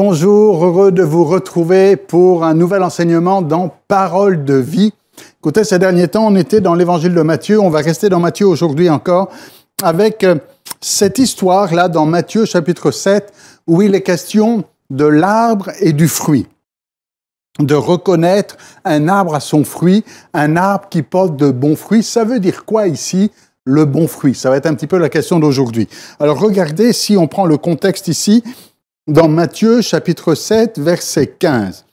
Bonjour, heureux de vous retrouver pour un nouvel enseignement dans Parole de vie. Écoutez, ces derniers temps, on était dans l'évangile de Matthieu, on va rester dans Matthieu aujourd'hui encore, avec euh, cette histoire-là dans Matthieu chapitre 7, où il est question de l'arbre et du fruit de reconnaître un arbre à son fruit, un arbre qui porte de bons fruits. Ça veut dire quoi ici le bon fruit Ça va être un petit peu la question d'aujourd'hui. Alors regardez si on prend le contexte ici, dans Matthieu chapitre 7, verset 15.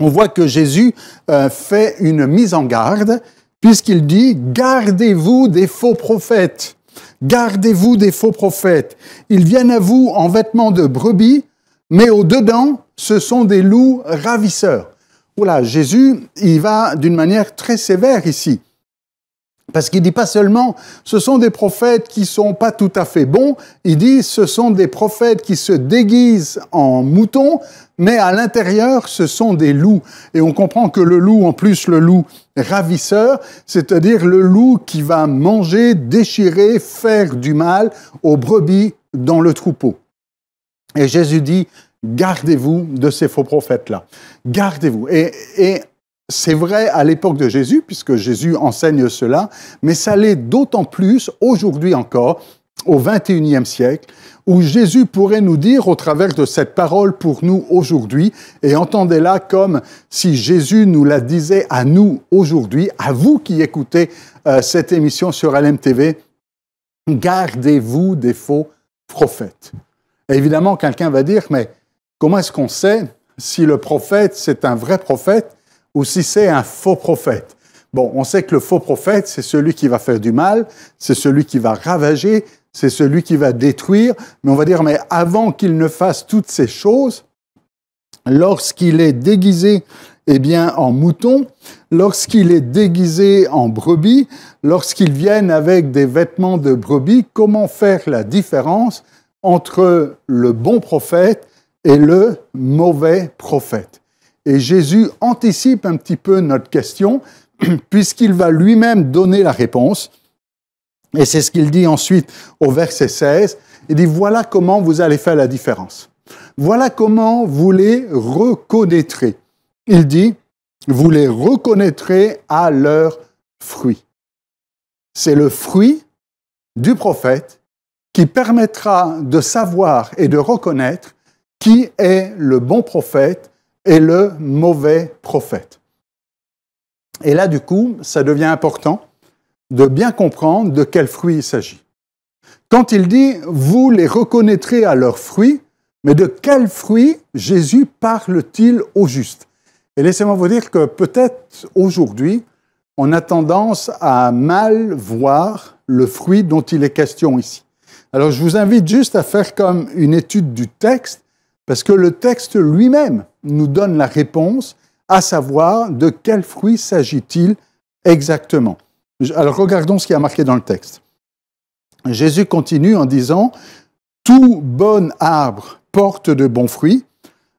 On voit que Jésus euh, fait une mise en garde puisqu'il dit, gardez-vous des faux prophètes. Gardez-vous des faux prophètes. Ils viennent à vous en vêtements de brebis, mais au-dedans, ce sont des loups ravisseurs. Voilà, Jésus, il va d'une manière très sévère ici. Parce qu'il dit pas seulement ce sont des prophètes qui sont pas tout à fait bons, il dit ce sont des prophètes qui se déguisent en moutons, mais à l'intérieur ce sont des loups. Et on comprend que le loup, en plus le loup ravisseur, c'est-à-dire le loup qui va manger, déchirer, faire du mal aux brebis dans le troupeau. Et Jésus dit, gardez-vous de ces faux prophètes-là. Gardez-vous. et c'est vrai à l'époque de Jésus, puisque Jésus enseigne cela, mais ça l'est d'autant plus aujourd'hui encore, au XXIe siècle, où Jésus pourrait nous dire au travers de cette parole pour nous aujourd'hui, et entendez-la comme si Jésus nous la disait à nous aujourd'hui, à vous qui écoutez euh, cette émission sur LMTV, gardez-vous des faux prophètes. évidemment, quelqu'un va dire, mais comment est-ce qu'on sait si le prophète, c'est un vrai prophète ou si c'est un faux prophète. Bon, on sait que le faux prophète, c'est celui qui va faire du mal, c'est celui qui va ravager, c'est celui qui va détruire, mais on va dire, mais avant qu'il ne fasse toutes ces choses, lorsqu'il est déguisé eh bien, en mouton, lorsqu'il est déguisé en brebis, lorsqu'il vient avec des vêtements de brebis, comment faire la différence entre le bon prophète et le mauvais prophète et Jésus anticipe un petit peu notre question, puisqu'il va lui-même donner la réponse. Et c'est ce qu'il dit ensuite au verset 16. Il dit, voilà comment vous allez faire la différence. Voilà comment vous les reconnaîtrez. Il dit, vous les reconnaîtrez à leur fruit. » C'est le fruit du prophète qui permettra de savoir et de reconnaître qui est le bon prophète et le mauvais prophète. Et là, du coup, ça devient important de bien comprendre de quel fruit il s'agit. Quand il dit, vous les reconnaîtrez à leurs fruits, mais de quel fruit Jésus parle-t-il au juste Et laissez-moi vous dire que peut-être aujourd'hui, on a tendance à mal voir le fruit dont il est question ici. Alors je vous invite juste à faire comme une étude du texte parce que le texte lui-même nous donne la réponse, à savoir de quel fruit s'agit-il exactement. Alors regardons ce qui a marqué dans le texte. Jésus continue en disant, Tout bon arbre porte de bons fruits,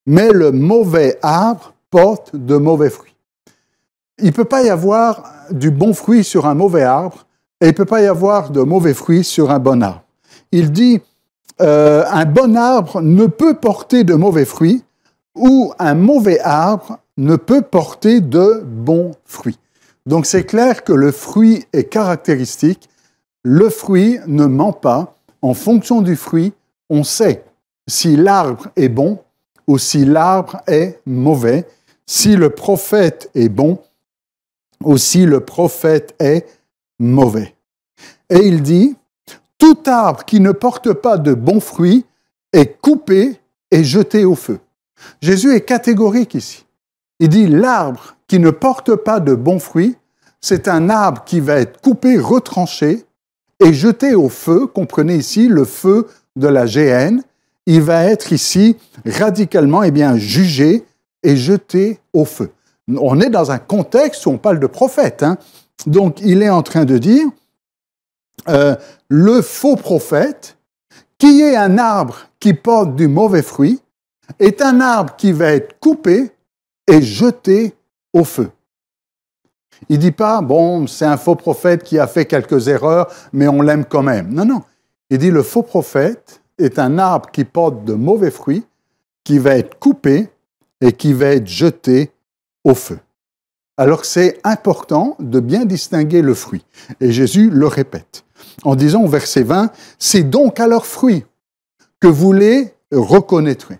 mais le mauvais arbre porte de mauvais fruits. Il ne peut pas y avoir du bon fruit sur un mauvais arbre, et il ne peut pas y avoir de mauvais fruits sur un bon arbre. Il dit, euh, un bon arbre ne peut porter de mauvais fruits ou un mauvais arbre ne peut porter de bons fruits. Donc c'est clair que le fruit est caractéristique. Le fruit ne ment pas. En fonction du fruit, on sait si l'arbre est bon ou si l'arbre est mauvais, si le prophète est bon ou si le prophète est mauvais. Et il dit, tout arbre qui ne porte pas de bons fruits est coupé et jeté au feu. Jésus est catégorique ici. Il dit l'arbre qui ne porte pas de bons fruits, c'est un arbre qui va être coupé, retranché et jeté au feu. Comprenez ici le feu de la géhenne. Il va être ici radicalement eh bien, jugé et jeté au feu. On est dans un contexte où on parle de prophète. Hein. Donc il est en train de dire, euh, le faux prophète, qui est un arbre qui porte du mauvais fruit, est un arbre qui va être coupé et jeté au feu. Il ne dit pas, bon, c'est un faux prophète qui a fait quelques erreurs, mais on l'aime quand même. Non, non. Il dit, le faux prophète est un arbre qui porte de mauvais fruits, qui va être coupé et qui va être jeté au feu. Alors c'est important de bien distinguer le fruit. Et Jésus le répète en disant au verset 20, C'est donc à leur fruit que vous les reconnaîtrez.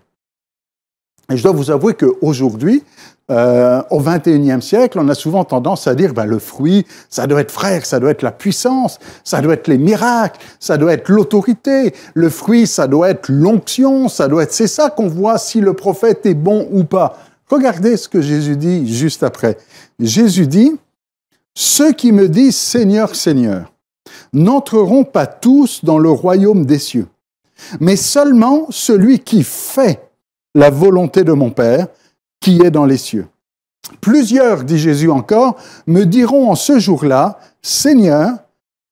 Et je dois vous avouer qu'aujourd'hui, euh, au XXIe siècle, on a souvent tendance à dire ben, le fruit, ça doit être frère, ça doit être la puissance, ça doit être les miracles, ça doit être l'autorité, le fruit, ça doit être l'onction, ça doit être. C'est ça qu'on voit si le prophète est bon ou pas. Regardez ce que Jésus dit juste après. Jésus dit Ceux qui me disent Seigneur, Seigneur, n'entreront pas tous dans le royaume des cieux, mais seulement celui qui fait la volonté de mon Père qui est dans les cieux. Plusieurs, dit Jésus encore, me diront en ce jour-là, Seigneur,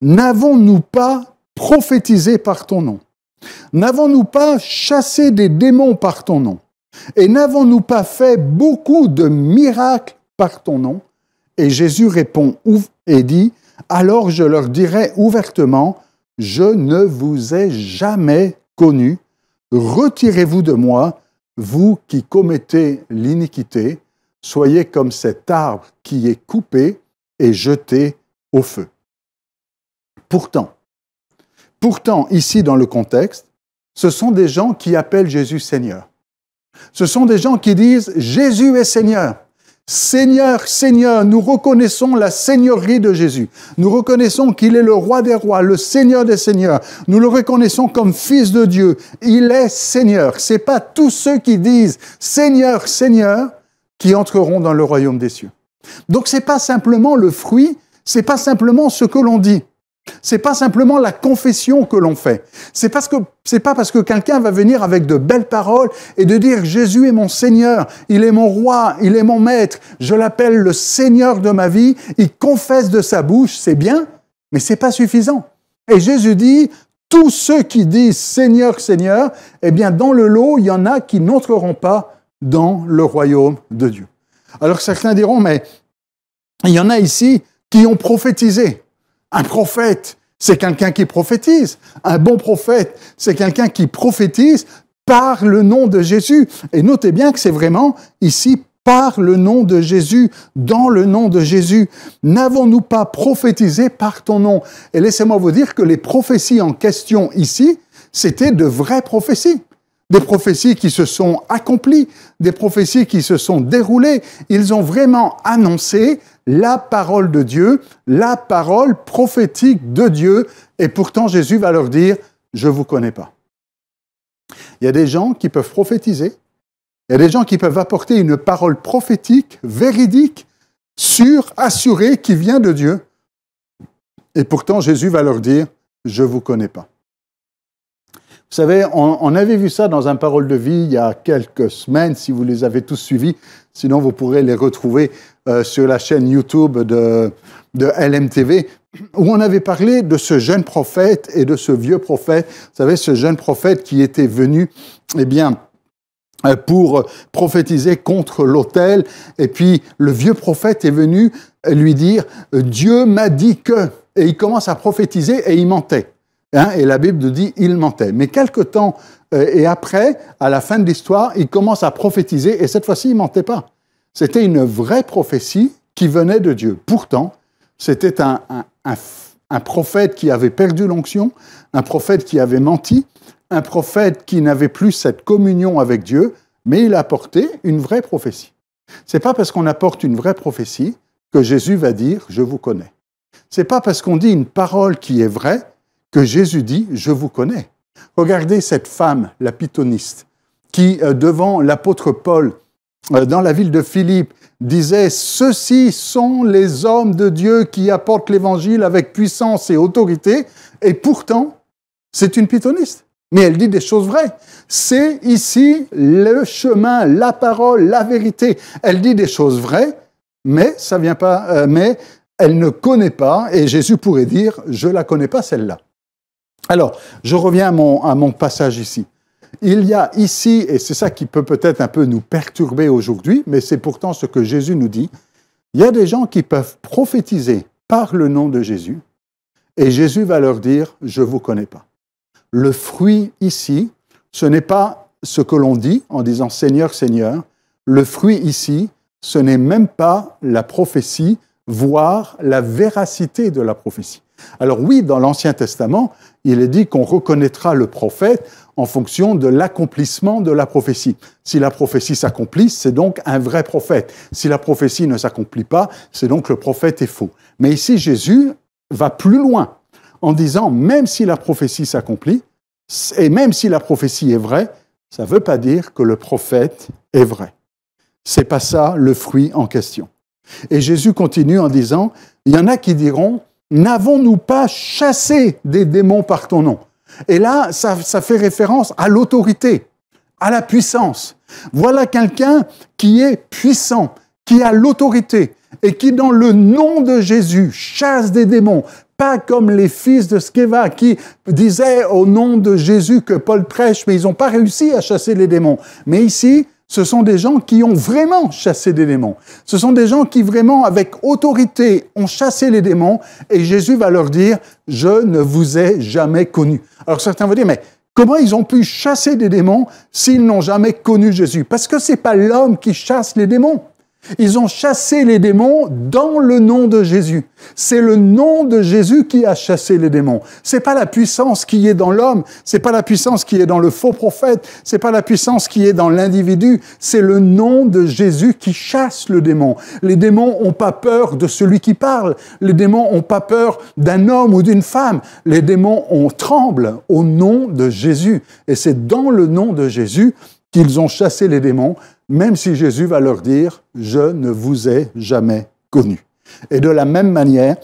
n'avons-nous pas prophétisé par ton nom N'avons-nous pas chassé des démons par ton nom Et n'avons-nous pas fait beaucoup de miracles par ton nom Et Jésus répond et dit, alors je leur dirai ouvertement, je ne vous ai jamais connu, retirez-vous de moi, vous qui commettez l'iniquité, soyez comme cet arbre qui est coupé et jeté au feu. Pourtant, pourtant, ici dans le contexte, ce sont des gens qui appellent Jésus Seigneur. Ce sont des gens qui disent Jésus est Seigneur. Seigneur, Seigneur, nous reconnaissons la Seigneurie de Jésus. Nous reconnaissons qu'il est le roi des rois, le Seigneur des seigneurs. Nous le reconnaissons comme fils de Dieu. Il est Seigneur. C'est pas tous ceux qui disent Seigneur, Seigneur qui entreront dans le royaume des cieux. Donc c'est pas simplement le fruit, c'est pas simplement ce que l'on dit. C'est pas simplement la confession que l'on fait. C'est parce pas parce que quelqu'un va venir avec de belles paroles et de dire Jésus est mon Seigneur, il est mon roi, il est mon maître, je l'appelle le Seigneur de ma vie, il confesse de sa bouche, c'est bien, mais c'est pas suffisant. Et Jésus dit tous ceux qui disent Seigneur, Seigneur, eh bien dans le lot, il y en a qui n'entreront pas dans le royaume de Dieu. Alors certains diront mais il y en a ici qui ont prophétisé un prophète, c'est quelqu'un qui prophétise. Un bon prophète, c'est quelqu'un qui prophétise par le nom de Jésus. Et notez bien que c'est vraiment ici par le nom de Jésus, dans le nom de Jésus. N'avons-nous pas prophétisé par ton nom Et laissez-moi vous dire que les prophéties en question ici, c'était de vraies prophéties des prophéties qui se sont accomplies, des prophéties qui se sont déroulées. Ils ont vraiment annoncé la parole de Dieu, la parole prophétique de Dieu. Et pourtant, Jésus va leur dire, je ne vous connais pas. Il y a des gens qui peuvent prophétiser. Il y a des gens qui peuvent apporter une parole prophétique, véridique, sûre, assurée, qui vient de Dieu. Et pourtant, Jésus va leur dire, je ne vous connais pas. Vous savez, on, avait vu ça dans un Parole de vie il y a quelques semaines, si vous les avez tous suivis. Sinon, vous pourrez les retrouver euh, sur la chaîne YouTube de, de LMTV, où on avait parlé de ce jeune prophète et de ce vieux prophète. Vous savez, ce jeune prophète qui était venu, eh bien, euh, pour prophétiser contre l'autel. Et puis, le vieux prophète est venu lui dire, Dieu m'a dit que. Et il commence à prophétiser et il mentait. Hein, et la Bible dit, il mentait. Mais quelque temps euh, et après, à la fin de l'histoire, il commence à prophétiser, et cette fois-ci, il mentait pas. C'était une vraie prophétie qui venait de Dieu. Pourtant, c'était un, un, prophète qui avait perdu l'onction, un prophète qui avait menti, un prophète qui n'avait plus cette communion avec Dieu, mais il apportait une vraie prophétie. C'est pas parce qu'on apporte une vraie prophétie que Jésus va dire, je vous connais. C'est pas parce qu'on dit une parole qui est vraie que Jésus dit, je vous connais. Regardez cette femme, la pythoniste, qui, euh, devant l'apôtre Paul, euh, dans la ville de Philippe, disait, Ceux-ci sont les hommes de Dieu qui apportent l'Évangile avec puissance et autorité, et pourtant, c'est une pythoniste. Mais elle dit des choses vraies. C'est ici le chemin, la parole, la vérité. Elle dit des choses vraies, mais ça vient pas, euh, mais elle ne connaît pas, et Jésus pourrait dire, je la connais pas celle-là. Alors, je reviens à mon, passage ici. Il y a ici, et c'est ça qui peut peut-être un peu nous perturber aujourd'hui, mais c'est pourtant ce que Jésus nous dit, il y a des gens qui peuvent prophétiser par le nom de Jésus, et Jésus va leur dire, je vous connais pas. Le fruit ici, ce n'est pas ce que l'on dit en disant Seigneur, Seigneur. Le fruit ici, ce n'est même pas la prophétie, voire la véracité de la prophétie. Alors oui, dans l'Ancien Testament, il est dit qu'on reconnaîtra le prophète en fonction de l'accomplissement de la prophétie. Si la prophétie s'accomplit, c'est donc un vrai prophète. Si la prophétie ne s'accomplit pas, c'est donc le prophète est faux. Mais ici, Jésus va plus loin en disant, même si la prophétie s'accomplit, et même si la prophétie est vraie, ça ne veut pas dire que le prophète est vrai. C'est pas ça le fruit en question. Et Jésus continue en disant, il y en a qui diront, N'avons-nous pas chassé des démons par ton nom Et là, ça, fait référence à l'autorité, à la puissance. Voilà quelqu'un qui est puissant, qui a l'autorité et qui, dans le nom de Jésus, chasse des démons, pas comme les fils de Skeva qui disaient au nom de Jésus que Paul prêche, mais ils n'ont pas réussi à chasser les démons. Mais ici, ce sont des gens qui ont vraiment chassé des démons. Ce sont des gens qui vraiment, avec autorité, ont chassé les démons. Et Jésus va leur dire, je ne vous ai jamais connu. Alors certains vont dire, mais comment ils ont pu chasser des démons s'ils n'ont jamais connu Jésus Parce que c'est pas l'homme qui chasse les démons. Ils ont chassé les démons dans le nom de Jésus. C'est le nom de Jésus qui a chassé les démons. C'est pas la puissance qui est dans l'homme, c'est pas la puissance qui est dans le faux prophète, c'est pas la puissance qui est dans l'individu, c'est le nom de Jésus qui chasse le démon. Les démons ont pas peur de celui qui parle, les démons ont pas peur d'un homme ou d'une femme, les démons ont tremble au nom de Jésus et c'est dans le nom de Jésus qu'ils ont chassé les démons, même si Jésus va leur dire, je ne vous ai jamais connu. Et de la même manière,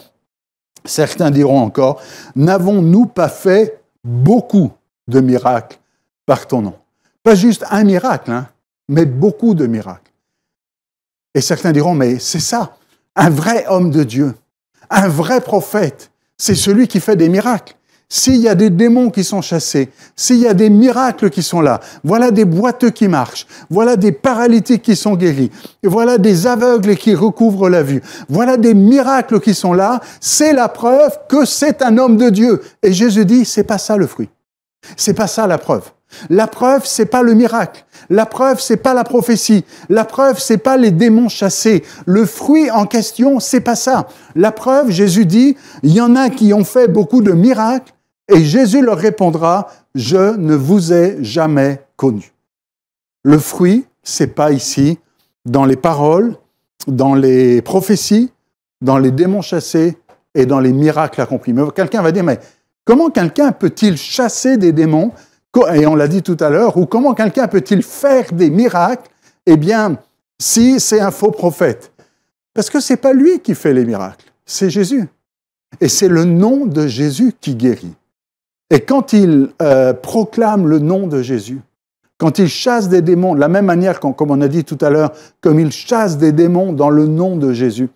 certains diront encore, n'avons-nous pas fait beaucoup de miracles par ton nom Pas juste un miracle, hein, mais beaucoup de miracles. Et certains diront, mais c'est ça, un vrai homme de Dieu, un vrai prophète, c'est celui qui fait des miracles s'il y a des démons qui sont chassés, s'il y a des miracles qui sont là, voilà des boiteux qui marchent, voilà des paralytiques qui sont guéris, voilà des aveugles qui recouvrent la vue, voilà des miracles qui sont là, c'est la preuve que c'est un homme de Dieu. Et Jésus dit, c'est pas ça le fruit. C'est pas ça la preuve. La preuve, c'est pas le miracle. La preuve, c'est pas la prophétie. La preuve, c'est pas les démons chassés. Le fruit en question, c'est pas ça. La preuve, Jésus dit, il y en a qui ont fait beaucoup de miracles, et Jésus leur répondra, je ne vous ai jamais connu. Le fruit, c'est pas ici, dans les paroles, dans les prophéties, dans les démons chassés et dans les miracles accomplis. Mais quelqu'un va dire, mais comment quelqu'un peut-il chasser des démons Et on l'a dit tout à l'heure, ou comment quelqu'un peut-il faire des miracles Eh bien, si c'est un faux prophète. Parce que c'est pas lui qui fait les miracles, c'est Jésus. Et c'est le nom de Jésus qui guérit. Et quand ils euh, proclament le nom de Jésus, quand ils chassent des démons, de la même manière, comme on a dit tout à l'heure, comme ils chassent des démons dans le nom de Jésus,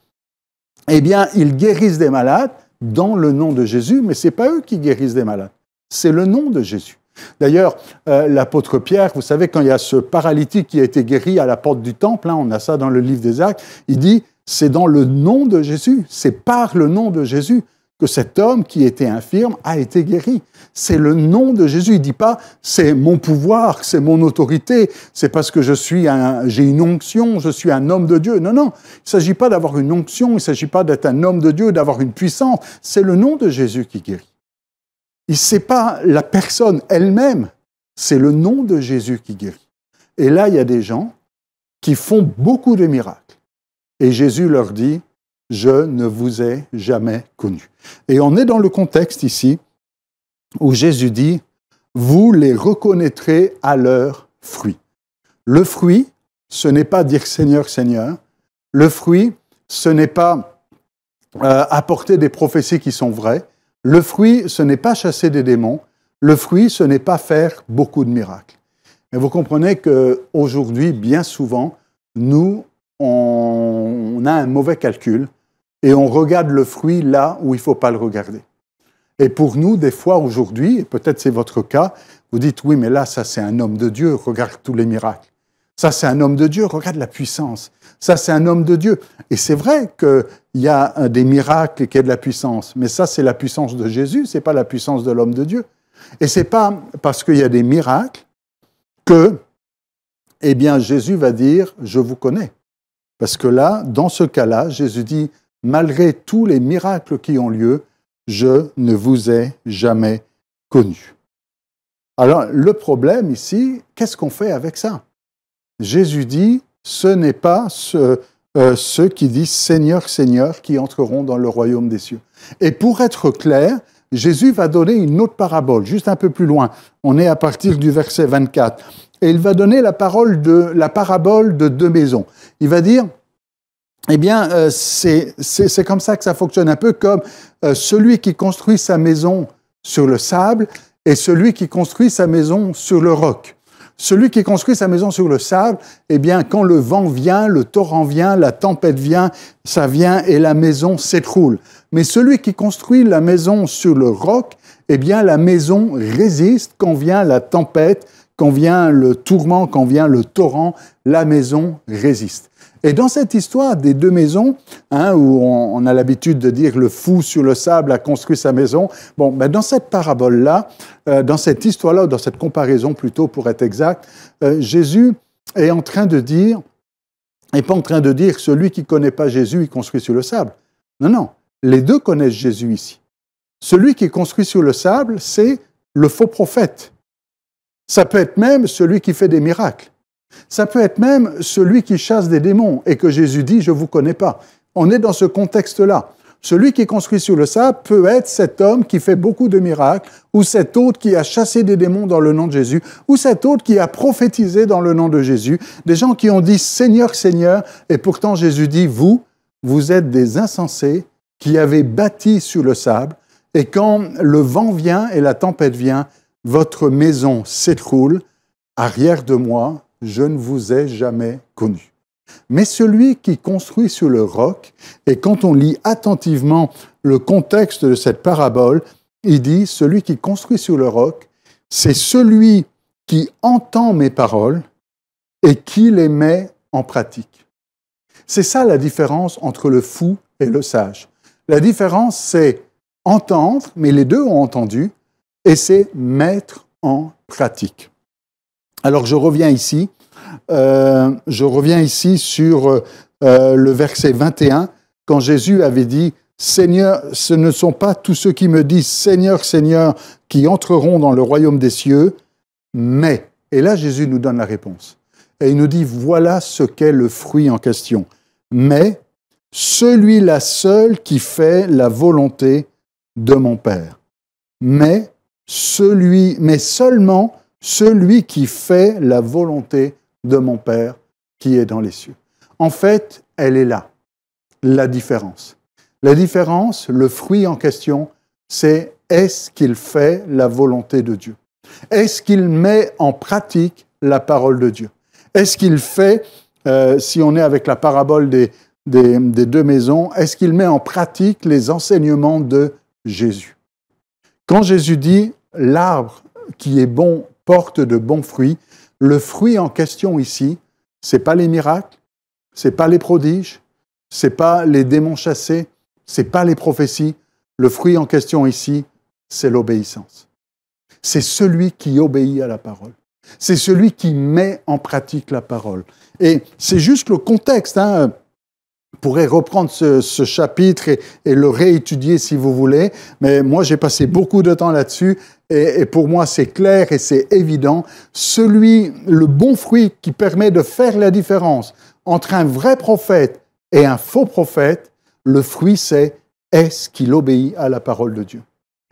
eh bien, ils guérissent des malades dans le nom de Jésus, mais ce n'est pas eux qui guérissent des malades, c'est le nom de Jésus. D'ailleurs, euh, l'apôtre Pierre, vous savez, quand il y a ce paralytique qui a été guéri à la porte du temple, hein, on a ça dans le livre des Actes, il dit, c'est dans le nom de Jésus, c'est par le nom de Jésus que cet homme qui était infirme a été guéri. C'est le nom de Jésus. Il dit pas c'est mon pouvoir, c'est mon autorité, c'est parce que je suis un, j'ai une onction, je suis un homme de Dieu. Non, non. Il ne s'agit pas d'avoir une onction, il ne s'agit pas d'être un homme de Dieu, d'avoir une puissance. C'est le nom de Jésus qui guérit. Il sait pas la personne elle-même. C'est le nom de Jésus qui guérit. Et là, il y a des gens qui font beaucoup de miracles. Et Jésus leur dit, je ne vous ai jamais connu. Et on est dans le contexte ici où Jésus dit, vous les reconnaîtrez à leur fruit. » Le fruit, ce n'est pas dire Seigneur, Seigneur. Le fruit, ce n'est pas euh, apporter des prophéties qui sont vraies. Le fruit, ce n'est pas chasser des démons. Le fruit, ce n'est pas faire beaucoup de miracles. Et vous comprenez que aujourd'hui, bien souvent, nous, on a un mauvais calcul et on regarde le fruit là où il ne faut pas le regarder. Et pour nous, des fois aujourd'hui, peut-être c'est votre cas, vous dites oui, mais là, ça c'est un homme de Dieu, regarde tous les miracles. Ça c'est un homme de Dieu, regarde la puissance. Ça c'est un homme de Dieu. Et c'est vrai qu'il y a des miracles et qu'il y a de la puissance, mais ça c'est la puissance de Jésus, c'est pas la puissance de l'homme de Dieu. Et c'est pas parce qu'il y a des miracles que, eh bien, Jésus va dire, je vous connais. Parce que là, dans ce cas-là, Jésus dit, malgré tous les miracles qui ont lieu, je ne vous ai jamais connu. Alors le problème ici, qu'est-ce qu'on fait avec ça Jésus dit, ce n'est pas ceux euh, qui disent Seigneur, Seigneur, qui entreront dans le royaume des cieux. Et pour être clair, Jésus va donner une autre parabole, juste un peu plus loin. On est à partir du verset 24. Et il va donner la, parole de, la parabole de deux maisons. Il va dire, eh bien, euh, c'est comme ça que ça fonctionne, un peu comme euh, celui qui construit sa maison sur le sable et celui qui construit sa maison sur le roc. Celui qui construit sa maison sur le sable, eh bien, quand le vent vient, le torrent vient, la tempête vient, ça vient et la maison s'écroule. Mais celui qui construit la maison sur le roc, eh bien, la maison résiste quand vient la tempête, quand vient le tourment, quand vient le torrent, la maison résiste. Et dans cette histoire des deux maisons, hein, où on, a l'habitude de dire le fou sur le sable a construit sa maison, bon, ben, dans cette parabole-là, euh, dans cette histoire-là, dans cette comparaison plutôt pour être exact, euh, Jésus est en train de dire, n'est pas en train de dire celui qui ne connaît pas Jésus, il construit sur le sable. Non, non, les deux connaissent Jésus ici. Celui qui construit sur le sable, c'est le faux prophète. Ça peut être même celui qui fait des miracles. Ça peut être même celui qui chasse des démons et que Jésus dit, je ne vous connais pas. On est dans ce contexte-là. Celui qui est construit sur le sable peut être cet homme qui fait beaucoup de miracles, ou cet autre qui a chassé des démons dans le nom de Jésus, ou cet autre qui a prophétisé dans le nom de Jésus. Des gens qui ont dit Seigneur, Seigneur, et pourtant Jésus dit, vous, vous êtes des insensés qui avez bâti sur le sable, et quand le vent vient et la tempête vient, votre maison s'écroule. Arrière de moi, je ne vous ai jamais connu. Mais celui qui construit sur le roc, et quand on lit attentivement le contexte de cette parabole, il dit, celui qui construit sur le roc, c'est celui qui entend mes paroles et qui les met en pratique. C'est ça la différence entre le fou et le sage. La différence, c'est entendre, mais les deux ont entendu, et c'est mettre en pratique. Alors je reviens ici, euh, je reviens ici sur euh, euh, le verset 21, quand Jésus avait dit, Seigneur, ce ne sont pas tous ceux qui me disent Seigneur, Seigneur, qui entreront dans le royaume des cieux, mais, et là Jésus nous donne la réponse, et il nous dit, voilà ce qu'est le fruit en question, mais celui-là seul qui fait la volonté de mon Père, mais celui, mais seulement celui qui fait la volonté de mon Père qui est dans les cieux. En fait, elle est là, la différence. La différence, le fruit en question, c'est est-ce qu'il fait la volonté de Dieu Est-ce qu'il met en pratique la parole de Dieu Est-ce qu'il fait, euh, si on est avec la parabole des deux maisons, est-ce qu'il met en pratique les enseignements de Jésus Quand Jésus dit l'arbre qui est bon porte de bons fruits. Le fruit en question ici, c'est pas les miracles, c'est pas les prodiges, ce n'est pas les démons chassés, ce n'est pas les prophéties. Le fruit en question ici, c'est l'obéissance. C'est celui qui obéit à la parole. C'est celui qui met en pratique la parole. Et c'est juste le contexte. Vous hein. pourrez reprendre ce, chapitre et, le réétudier si vous voulez, mais moi j'ai passé beaucoup de temps là-dessus et, pour moi c'est clair et c'est évident, celui, le bon fruit qui permet de faire la différence entre un vrai prophète et un faux prophète, le fruit c'est est-ce qu'il obéit à la parole de Dieu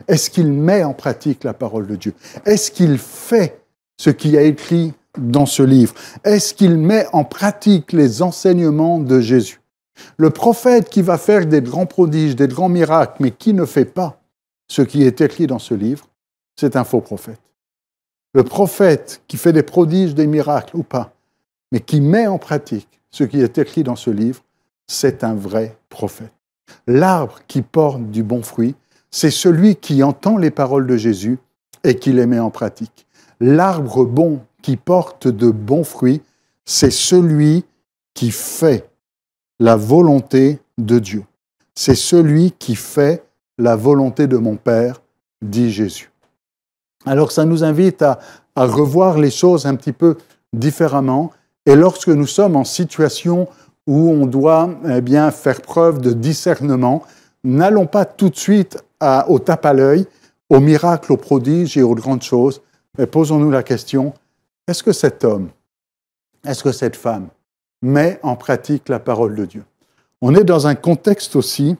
Est-ce qu'il met en pratique la parole de Dieu Est-ce qu'il fait ce qui a écrit dans ce livre Est-ce qu'il met en pratique les enseignements de Jésus Le prophète qui va faire des grands prodiges, des grands miracles, mais qui ne fait pas ce qui est écrit dans ce livre, c'est un faux prophète. Le prophète qui fait des prodiges, des miracles ou pas, mais qui met en pratique ce qui est écrit dans ce livre, c'est un vrai prophète. L'arbre qui porte du bon fruit, c'est celui qui entend les paroles de Jésus et qui les met en pratique. L'arbre bon qui porte de bons fruits, c'est celui qui fait la volonté de Dieu. C'est celui qui fait la volonté de mon Père, dit Jésus. Alors ça nous invite à, revoir les choses un petit peu différemment. Et lorsque nous sommes en situation où on doit eh bien, faire preuve de discernement, n'allons pas tout de suite au tape à l'œil, au miracle, au prodige et aux grandes choses, mais posons-nous la question, est-ce que cet homme, est-ce que cette femme met en pratique la parole de Dieu On est dans un contexte aussi,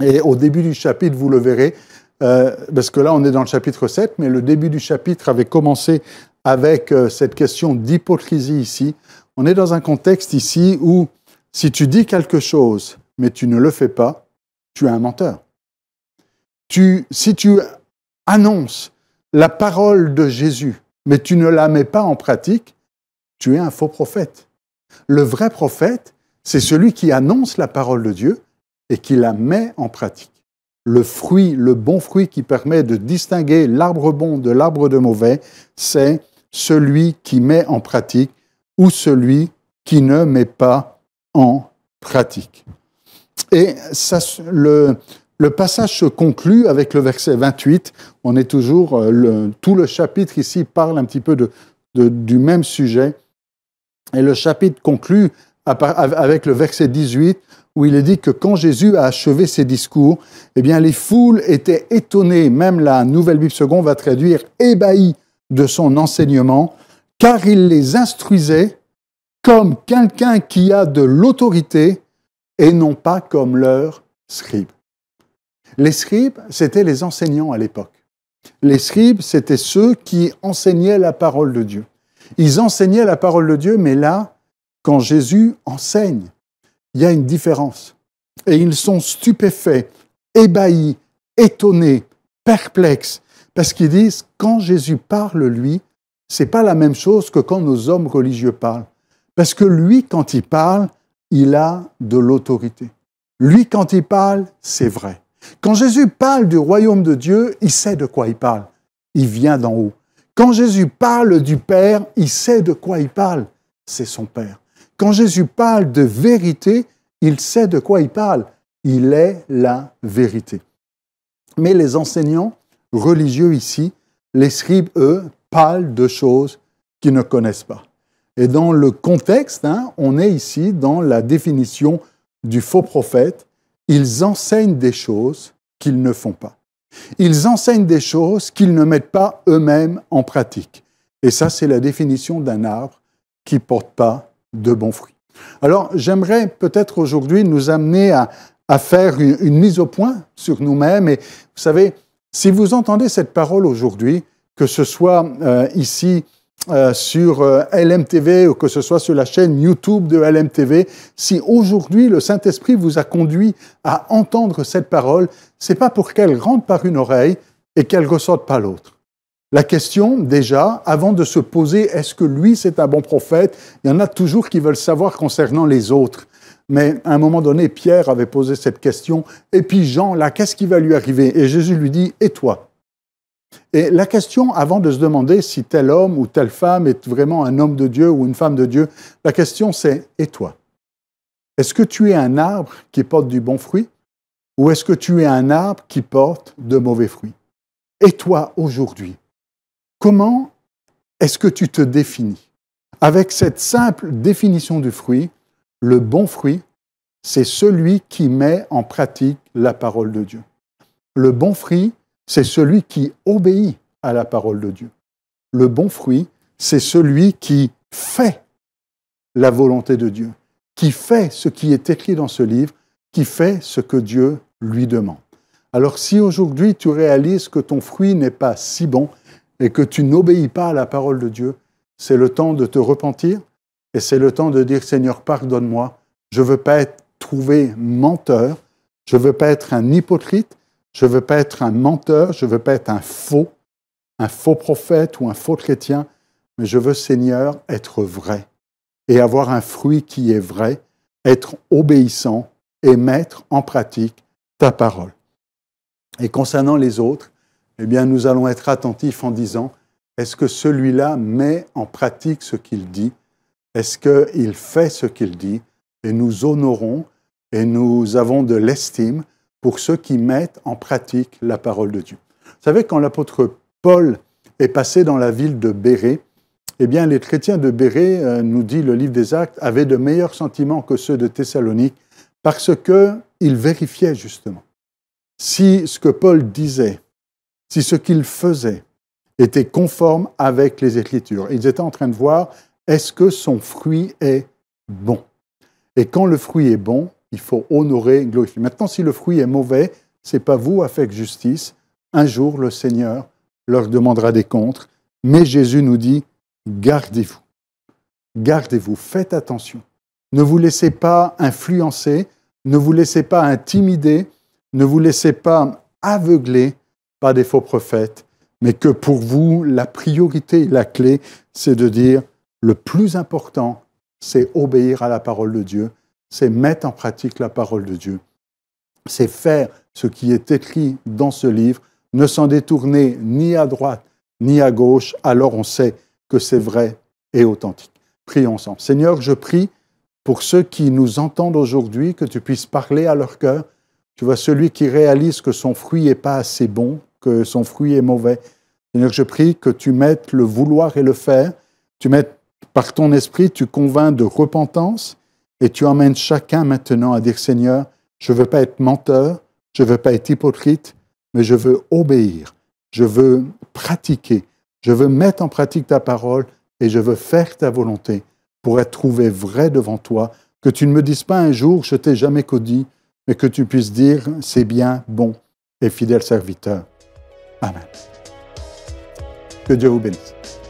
et au début du chapitre, vous le verrez, euh, parce que là on est dans le chapitre 7, mais le début du chapitre avait commencé avec euh, cette question d'hypocrisie ici. On est dans un contexte ici où si tu dis quelque chose, mais tu ne le fais pas, tu es un menteur. Tu, si tu annonces la parole de Jésus, mais tu ne la mets pas en pratique, tu es un faux prophète. Le vrai prophète, c'est celui qui annonce la parole de Dieu et qui la met en pratique le fruit, le bon fruit qui permet de distinguer l'arbre bon de l'arbre de mauvais, c'est celui qui met en pratique ou celui qui ne met pas en pratique. Et le, passage se conclut avec le verset 28. On est toujours, euh, tout le chapitre ici parle un petit peu de, du même sujet. Et le chapitre conclut avec le verset 18 où il est dit que quand Jésus a achevé ses discours, eh bien les foules étaient étonnées, même la Nouvelle Bible seconde va traduire ébahies de son enseignement, car il les instruisait comme quelqu'un qui a de l'autorité et non pas comme leurs scribes. Les scribes, c'était les enseignants à l'époque. Les scribes, c'était ceux qui enseignaient la parole de Dieu. Ils enseignaient la parole de Dieu, mais là, quand Jésus enseigne, il y a une différence. Et ils sont stupéfaits, ébahis, étonnés, perplexes, parce qu'ils disent quand Jésus parle, lui, ce n'est pas la même chose que quand nos hommes religieux parlent, parce que lui, quand il parle, il a de l'autorité. Lui, quand il parle, c'est vrai. Quand Jésus parle du royaume de Dieu, il sait de quoi il parle. Il vient d'en haut. Quand Jésus parle du Père, il sait de quoi il parle. C'est son Père. Quand Jésus parle de vérité, il sait de quoi il parle. Il est la vérité. Mais les enseignants religieux ici, les scribes, eux, parlent de choses qu'ils ne connaissent pas. Et dans le contexte, hein, on est ici dans la définition du faux prophète. Ils enseignent des choses qu'ils ne font pas. Ils enseignent des choses qu'ils ne mettent pas eux-mêmes en pratique. Et ça, c'est la définition d'un arbre qui ne porte pas de bons fruits. Alors, j'aimerais peut-être aujourd'hui nous amener à, faire une, mise au point sur nous-mêmes. Et vous savez, si vous entendez cette parole aujourd'hui, que ce soit euh, ici euh, sur euh, LMTV ou que ce soit sur la chaîne YouTube de LMTV, si aujourd'hui le Saint-Esprit vous a conduit à entendre cette parole, c'est pas pour qu'elle rentre par une oreille et qu'elle ressorte par l'autre. La question, déjà, avant de se poser, est-ce que lui, c'est un bon prophète Il y en a toujours qui veulent savoir concernant les autres. Mais à un moment donné, Pierre avait posé cette question. Et puis Jean, là, qu'est-ce qui va lui arriver Et Jésus lui dit, et toi Et la question, avant de se demander si tel homme ou telle femme est vraiment un homme de Dieu ou une femme de Dieu, la question c'est, et toi Est-ce que tu es un arbre qui porte du bon fruit Ou est-ce que tu es un arbre qui porte de mauvais fruits Et toi, aujourd'hui Comment est-ce que tu te définis Avec cette simple définition du fruit, le bon fruit, c'est celui qui met en pratique la parole de Dieu. Le bon fruit, c'est celui qui obéit à la parole de Dieu. Le bon fruit, c'est celui qui fait la volonté de Dieu, qui fait ce qui est écrit dans ce livre, qui fait ce que Dieu lui demande. Alors si aujourd'hui tu réalises que ton fruit n'est pas si bon, et que tu n'obéis pas à la parole de Dieu, c'est le temps de te repentir et c'est le temps de dire Seigneur, pardonne-moi. Je ne veux pas être trouvé menteur. Je ne veux pas être un hypocrite. Je ne veux pas être un menteur. Je ne veux pas être un faux, un faux prophète ou un faux chrétien. Mais je veux, Seigneur, être vrai et avoir un fruit qui est vrai, être obéissant et mettre en pratique ta parole. Et concernant les autres, eh bien, nous allons être attentifs en disant, est-ce que celui-là met en pratique ce qu'il dit Est-ce qu'il fait ce qu'il dit Et nous honorons et nous avons de l'estime pour ceux qui mettent en pratique la parole de Dieu. Vous savez, quand l'apôtre Paul est passé dans la ville de Bérée, eh bien, les chrétiens de Bérée, euh, nous dit le livre des Actes, avaient de meilleurs sentiments que ceux de Thessalonique parce qu'ils vérifiaient justement si ce que Paul disait si ce qu'ils faisaient était conforme avec les Écritures. Ils étaient en train de voir est-ce que son fruit est bon. Et quand le fruit est bon, il faut honorer glorifier. Maintenant, si le fruit est mauvais, c'est pas vous à faire justice. Un jour, le Seigneur leur demandera des comptes. Mais Jésus nous dit gardez-vous, gardez-vous, faites attention. Ne vous laissez pas influencer, ne vous laissez pas intimider, ne vous laissez pas aveugler pas des faux prophètes, mais que pour vous, la priorité la clé, c'est de dire le plus important, c'est obéir à la parole de Dieu, c'est mettre en pratique la parole de Dieu, c'est faire ce qui est écrit dans ce livre, ne s'en détourner ni à droite ni à gauche, alors on sait que c'est vrai et authentique. Prions ensemble. Seigneur, je prie pour ceux qui nous entendent aujourd'hui, que tu puisses parler à leur cœur. Tu vois, celui qui réalise que son fruit n'est pas assez bon, que son fruit est mauvais. Seigneur, je prie que tu mettes le vouloir et le faire, tu mettes par ton esprit, tu convaincs de repentance et tu emmènes chacun maintenant à dire Seigneur, je ne veux pas être menteur, je ne veux pas être hypocrite, mais je veux obéir, je veux pratiquer, je veux mettre en pratique ta parole et je veux faire ta volonté pour être trouvé vrai devant toi, que tu ne me dises pas un jour je t'ai jamais codi, mais que tu puisses dire c'est bien, bon et fidèle serviteur. Amen. Gece Rubens.